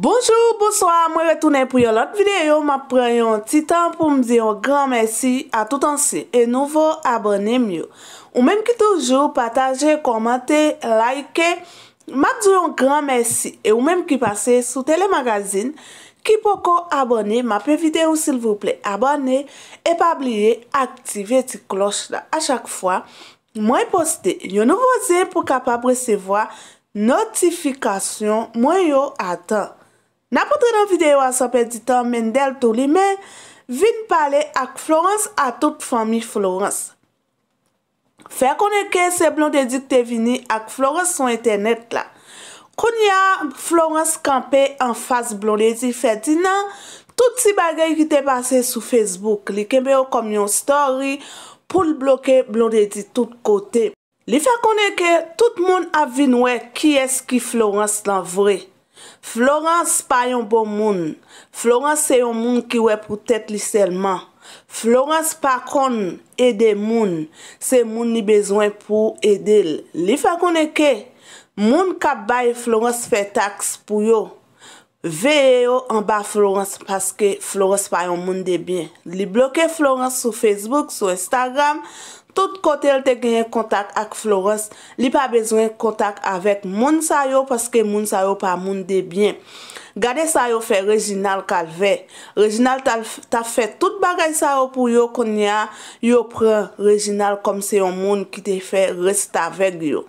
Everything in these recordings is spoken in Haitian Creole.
Bonjour, bonsoir, mwen retounen pou yon lot videyo, mwen pren yon titan pou m diyon gran mersi a tout ansi, e nouvo abonem yon. Ou menm ki toujou pataje, komante, like, mwen diyon gran mersi, e ou menm ki pase sou telemagazin, ki poko abonem, mwen pe videyo sil vouple abonem, e pa bliye aktive ti kloche la. A chak fwa, mwen poste yon nouvo zin pou kapap resevoa notifikasyon mwen yon atan. N apotre nan videyo a sope di tan Mendel Tolime, vin pale ak Florence a tout fami Florence. Fè konenke se blondedi te vini ak Florence son internet la. Kon ya Florence kampe an fas blondedi fè di nan, tout si bagay ki te pase sou Facebook li kembe yo komyon story pou l bloke blondedi tout kote. Li fè konenke tout moun avinwe ki eski Florence lan vrej. Florence pa yon bon moun Florence se yon moun ki we pou tet liselman Florence pa kon ede moun Se moun ni bezwen pou edel Li fakoun eke Moun ka bay Florence fe taks pou yo Ve yo an ba Florence Paske Florence pa yon moun de bien Li bloke Florence sou Facebook, sou Instagram Tout kote el te genye kontak ak Flores li pa bezwen kontak avèk moun sayo paske moun sayo pa moun debyen. Gade sa yo fe Reginald kalve. Reginald ta fe tout bagay sa yo pou yo konya. Yo pren Reginald kom se yon moun ki te fe resta vek yo.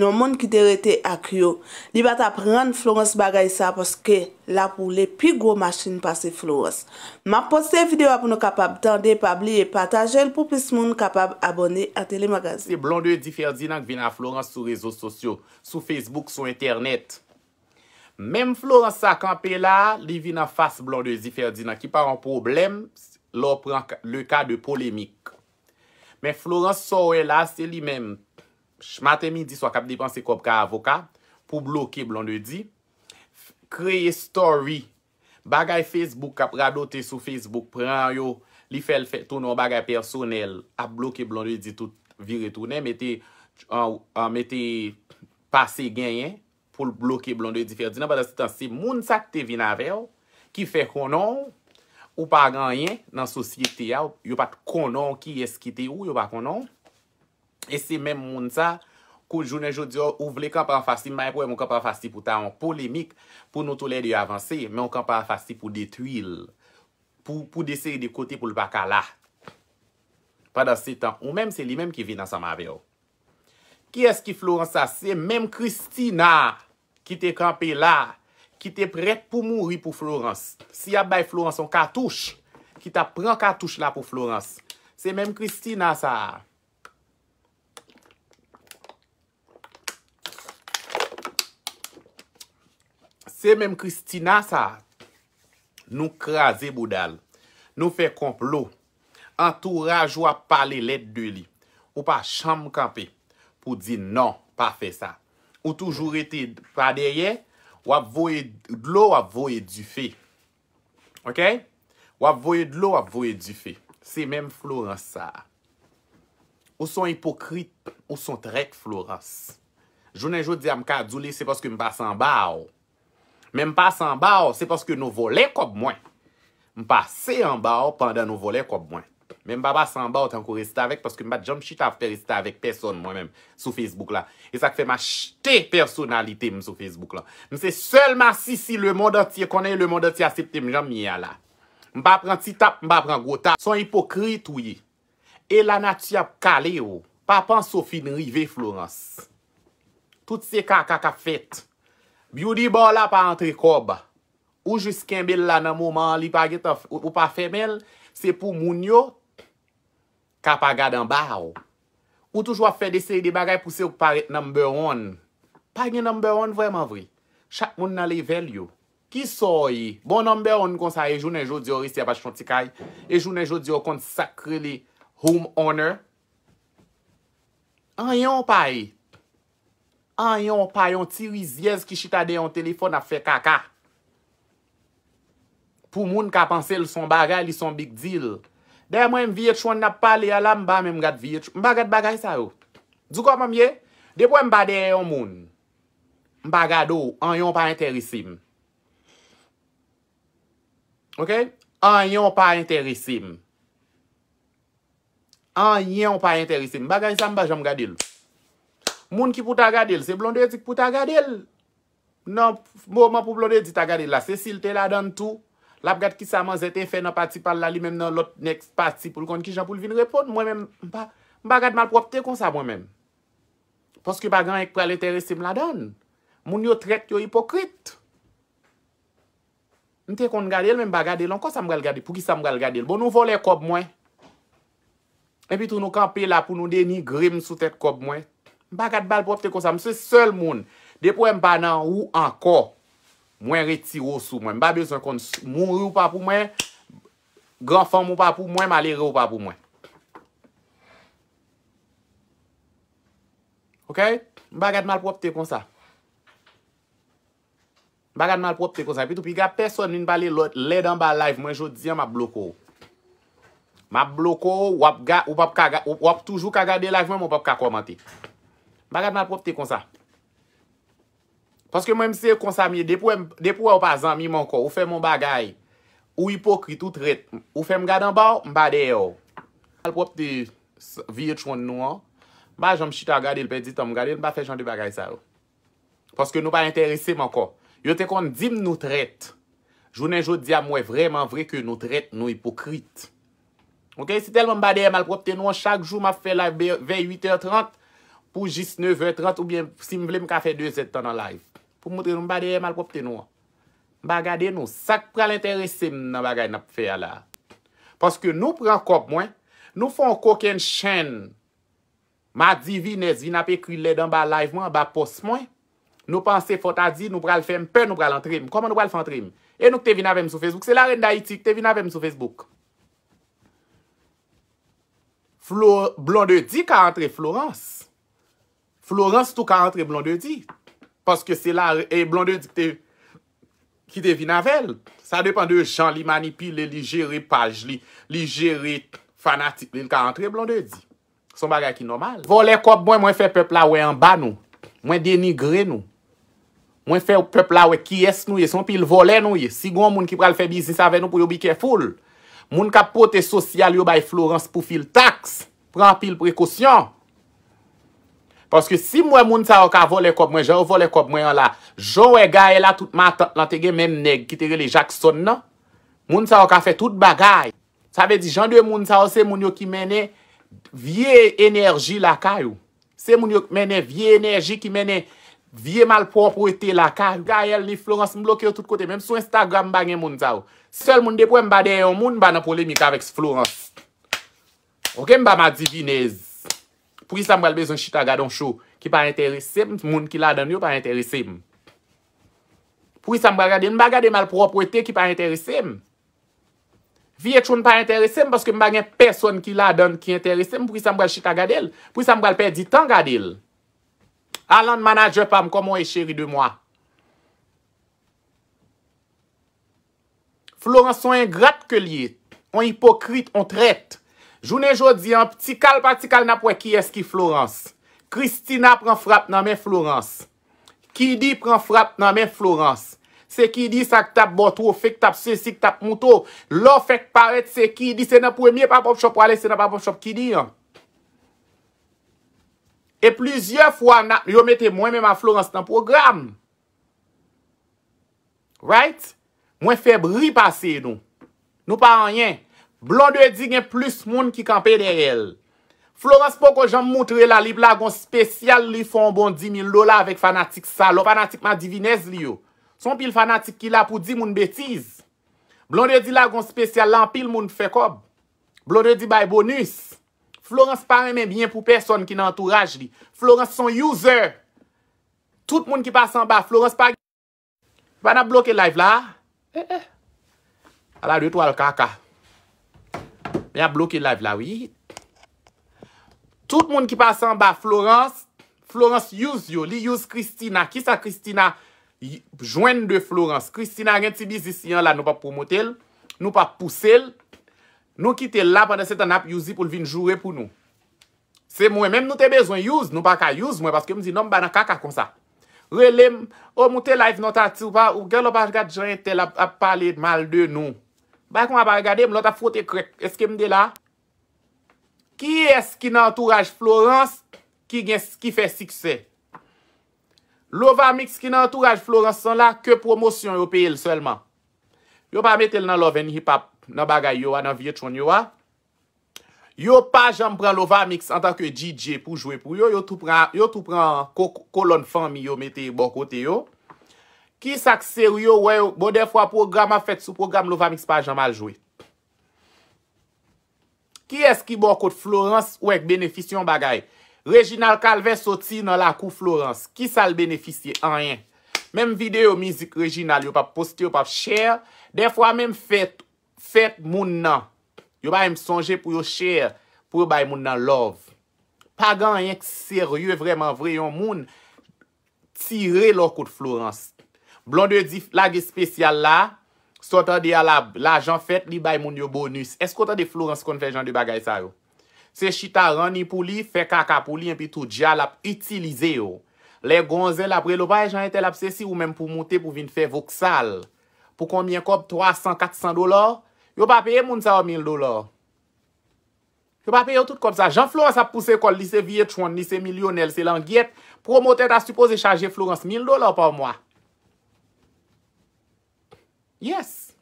Yon moun ki te rete ak yo. Li ba ta pren Florence bagay sa poske la pou le pi gwo machine pase Florence. Ma pose videwa pou nou kapab tande pabli e pataje el pou pis moun kapab abone a telemagazin. Se blonde di ferdi nan ki vina Florence sou rezo sosyo, sou Facebook, sou internet. Mem Florence Akampe la, li vi nan fase blondezi ferdi nan ki pa ran problem, lor pran le ka de polemik. Men Florence Soe la, se li men, chmate midi swa kap dipanse kop ka avoka, pou bloke blondezi, kreye story, bagay Facebook kap radote sou Facebook, pran yo, li fel fè tonon bagay personel, ap bloke blondezi tout viretounen, mette pase genyen, pou l bloke blonde di ferdi nan, pa dan se tan se moun sa ki te vina veyo, oh, ki fe konon, ou pa gan yen nan sosyete oh, ya, yo pat konon ki eski te ou, yo pa konon, e se men moun sa, kou jounen joudi yo, oh, ou vle kan pran fasi, mwen mwen kan pran fasi pou ta an polemik, pou nou tole di avanse, men mwen kan pran fasi pou detuil, pou deseri de kote pou l bakala, pa dan se tan, ou men se li men ki vina sa ma veyo, ki eski flou an sa se, menm Kristina, Ki te kampe la, ki te prek pou mouri pou Florence. Si ya bay Florence, yon katouche, ki ta pran katouche la pou Florence. Se menm Kristina sa. Se menm Kristina sa. Nou kraze boudal, nou fe komplo, entouraj wap pale let de li. Ou pa chanm kampe pou di nan pa fe sa. Ou toujou rete pa deye, wap voye dlo, wap voye di fe. Ok? Wap voye dlo, wap voye di fe. Se menm floren sa. Ou son hipokrit, ou son trek floren sa. Jounen jou di am ka dzouli, se poske m pa san baw. Menm pa san baw, se poske nou vole kob mwen. M pa se an baw pandan nou vole kob mwen. Men m ba ba san ba ou tanko resta avek Paske m ba jom chita avpe resta avek person mwen men Sou Facebook la E sak fe m achte personalite m sou Facebook la M se selman si si le moun dati E konen le moun dati asepte m jom miya la M ba pran ti tap m ba pran go tap Son hipokrit ouye Elan ati ap kale ou Pa pan sofin rive Florence Tout se kaka kaka fet Beauty ball ap a antre kob Ou jisken bel la nan mouman Li pa geta ou pa femel Se pou moun yo ka pa gade an ba ou. Ou toujwa fe deseye de bagay pou se ou pa rete number one. Pa gen number one vreman vre. Chak moun nan le vel yo. Ki soy? Bon number one konsa e jounen joud yo risi apache chonti kay. E jounen joud yo konsakre li home owner. An yon pa e? An yon pa yon ti wiziyez ki chita de yon telefon a fe kaka. Pou moun ka pense li son bagay, li son big deal. Dè mwen mviet chou an ap pale ala, mba mwen mgat viet chou. Mba gat bagay sa ou. Dukwa mwen mye? Dè pou mba deyon moun. Mba gado ou, an yon pa enterisim. Ok? An yon pa enterisim. An yon pa enterisim. Bagay sa mba jom gadel. Moun ki pou ta gadel, se blondedik pou ta gadel. Nan, mwen pou blondedik ta gadel la. Se silte la dan tou. La brad ki sa man zete fè nan pati pal lali menm nan lot next pati pou l kon ki jan pou l vin repon. Mwen men, mba gad malprop te kon sa mwen men. Poske bagan ek pral etere si mladan. Moun yo tret yo hipokrit. Mwen te kon gade el men mba gade el. An kon sa mgal gade? Pou ki sa mgal gade el? Bon nou volen kob mwen. Epi tou nou kampe la pou nou deni grim sou tet kob mwen. Bagad balprop te kon sa mwen. Se sol moun depo mba nan ou anko. Mwen retiro sou mwen. Mwen mwen moun ri ou papou mwen. Gran fom ou papou mwen. Mwen maleri ou papou mwen. Ok? Mwen bagat malpropte kon sa. Bagat malpropte kon sa. Pwitou pi gap person mwen pale letan ba live mwen. Jot diyan mwen bloko ou. Mwen bloko ou. Wap toujou kagade live mwen. Mwen wap kakomante. Bagat malpropte kon sa. Paske mwen mse konsa mi, depo ou pa zanmi mwen ko, ou fe mwen bagay, ou hipokrit ou tret, ou fe mwen gadan ba, mwen bade yo. Malprop te viye chwan nou an, ba jom chita gade l pe di ta mwen gade, mwen pa fe chan de bagay sa yo. Paske nou pa interese mwen ko, yo te kon dim nou tret. Jounen jo di a mwen vreman vre ke nou tret nou hipokrit. Ok, se tel mwen bade malprop te nou an, chak jou ma fe live ve 8h30 pou jis 9h30 ou bien si mwen vle mka fe 2 zet ton nan live. pou moutre nou mbadeye m alpopte nou. Mba gade nou. Sak pral interese m nan bagay nap fe ala. Paske nou pran kop mwen, nou fon koken chen ma divines, vin ap ekwile dan ba live mwen, ba pos mwen, nou panse fot adi, nou pral fem pe, nou pral antre m. Koman nou pral fantre m? E nou kte vin avem sou Facebook. Se la ren da iti, kte vin avem sou Facebook. Blondedik a antre Florence. Florence tou ka antre Blondedik. Paske se la e blonde di ki te vinavel. Sa depan de chan li manipile, li jere paj, li jere fanatik. Li n ka antre blonde di. Son bagay ki normal. Vole kop bon mwen fe pepla we mba nou. Mwen denigre nou. Mwen fe pepla we ki es nou ye. Son pil vole nou ye. Si goun moun ki pral fe bizis ave nou pou yo bikè foul. Moun ka pote sosyal yo bay Florence pou fil taks. Pran pil prekosyon. Paske si mwen moun sa wak avole kop mwen, jow avole kop mwen la, jow e gaye la tout matan, lantege men neg, kitege le Jackson nan, moun sa wak afe tout bagay. Sa ve di jandwe moun sa wak se moun yo ki mene vie enerji la kayo. Se moun yo ki mene vie enerji ki mene vie malpropwete la kayo. Gaye li Florence mblokye yo tout kote, menm sou Instagram bagen moun sa wak. Sel moun depo mbade yo, moun ba nan polemika veks Florence. Ok mba ma divinez. Pou yi sa mwal bezon chita gadon chou, ki pa interese m, moun ki la dan yo pa interese m. Pou yi sa mwal gade, m bagade malproprete ki pa interese m. Vi ek chou n pa interese m, paske m bagade person ki la dan ki interese m, pou yi sa mwal chita gade l, pou yi sa mwal perdi tan gade l. Alan manajepam, komon e cheri de mwa. Florenson yon grat ke liye, yon hipokrite, yon trette. Jounen jodi, an pti kal pa pti kal na pwe ki eski Florence. Kristina pran frap nan men Florence. Kidi pran frap nan men Florence. Se kidi sa k tap botou, fek tap se, se k tap moutou. Lo fek paret se kidi, se nan premye pa pop shop wale, se nan pa pop shop kidi. E plizye fwa yo mette mwen men ma Florence nan program. Right? Mwen febri pase nou. Nou pa anyen. Blonde e di gen plus moun ki kampe de rel. Florence pou kon jom moutre la li blagon spesyal li fon bon di mi lola avèk fanatik sa. Lo fanatik ma divinez li yo. Son pil fanatik ki la pou di moun betiz. Blonde e di blagon spesyal lan pil moun fekob. Blonde e di bay bonus. Florence pa remen bien pou person ki nan entourage li. Florence son user. Tout moun ki pasan ba. Florence pa gen... Pana bloke live eh, eh. la? E e. Ala dwe to al kaka. Ya bloke live la, wii. Tout moun ki pase an ba Florence, Florence Yous yo, li Yous Christina. Kisa Christina, joen de Florence. Christina gen ti bizisyon la, nou pa promote el, nou pa pousse el. Nou ki te la pande setan ap Yous yi pou lvin jure pou nou. Se mwen, menm nou te bezwen Yous, nou pa ka Yous mwen, paske mzi nanm banan kaka kon sa. Re lem, o oh, mouten live notati ou pa, ou gèl opa gajan etel ap pale mal de nou. Bak mwa pa regade, mlo ta fote krek, eske mde la? Ki es ki nan entourage Florence ki fè sikse? Lovamix ki nan entourage Florence san la, ke promosyon yo peye l selman? Yo pa metel nan love and hip-hop nan bagay yo, nan viechon yo wa? Yo pa jenm pran Lovamix an takke DJ pou jwe pou yo, yo tou pran kolon fami yo metel bo kote yo. Ki sa kser yo wè yo, bon defwa program a fèt sou program lou va miks pa jan mal jwè. Ki eski bo kout Florence wèk benefisyon bagay? Reginald Calvin soti nan la kout Florence. Ki sal benefisyon? Anyen. Mem videyo mizik Reginald, yo pa poste, yo pa share. Defwa men fèt, fèt moun nan. Yo ba yon sonje pou yo share, pou yo bay moun nan love. Pa gan yon kser, yo vreman vreyon moun tire lò kout Florence. Blonde ou di flagi spesyal la, sot an di alab, la jan fèt li bay moun yo bonus. Eskot an de Florence kon fè jan di bagay sa yo? Se chita ran ni pou li, fè kaka pou li, an pi tou di alab, itilize yo. Le gonzen la prelo, bay jan entel ap se si, ou menm pou moun te pou vin fè voksal. Pou konmien kop 300, 400 dolar? Yo pa pèye moun sa o 1000 dolar? Yo pa pèye yo tout kop sa. Jan Florence ap pousse kol lise vie 30, lise milyonel, se langyet, promotè ta suppose chaje Florence 1000 dolar pa mwa. Yes,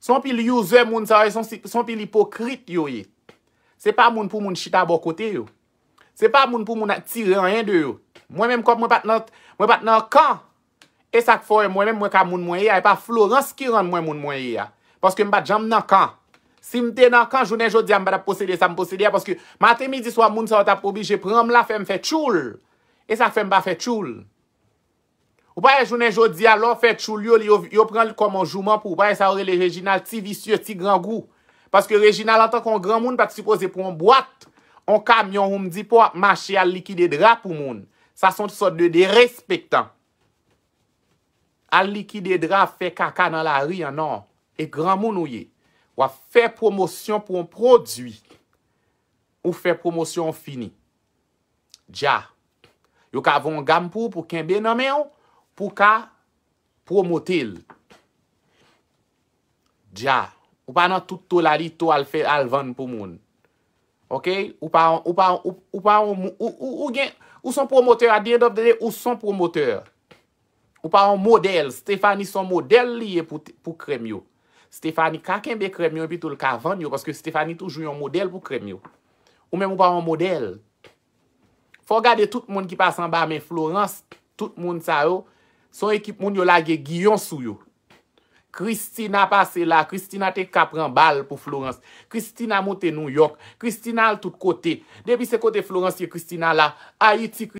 son pi li yuze moun sa, son pi li pokrit yo ye, se pa moun pou moun chita bo kote yo, se pa moun pou moun aktire an yen de yo, mwen menm kop mwen pat nan kan, e sak foye mwen menm mwen ka moun mwen ye, e pa florens ki rande mwen moun mwen ye ya, paske mwen pat jam nan kan, si mwen te nan kan, jounen joun diyan mwen pat ap posede, sa mwen posede ya, paske maten midi swa moun sa wata poubi, jep ram la fe mwen fe choul, e sak fe mwen pa fe choul. Ou baye jounen jodi alon fè chou liyo li yo pren li koman jouman pou ou baye sa ore le Reginald ti visye, ti gran gou. Paske Reginald anta kon gran moun pati suppose pou an boat, an kamyon ou mdi pou ap mache al likide dra pou moun. Sa son tisot de de respektan. Al likide dra fè kaka nan la ri an nan. E gran moun ou ye waf fè promosyon pou an prodwi ou fè promosyon fini. Dja, yo kavon gam pou pou kenbe nanmen ou? pou ka promote il. Dja. Ou pa nan tout to la li, to al ven pou moun. Ok? Ou son promoteur, a di endop de de, ou son promoteur. Ou pa an model, Stefani son model li e pou krem yo. Stefani kaken be krem yo, pi tou l ka ven yo, paske Stefani toujou yon model pou krem yo. Ou men ou pa an model. Fogade tout moun ki pasan ba men Florence, tout moun sa yo, Son ekip moun yo la ge Giyon sou yo. Kristina pase la. Kristina te kapran bal pou Florence. Kristina monte New York. Kristina al tout kote. Debi se kote Florence, yo Kristina la. Aiti Kristina.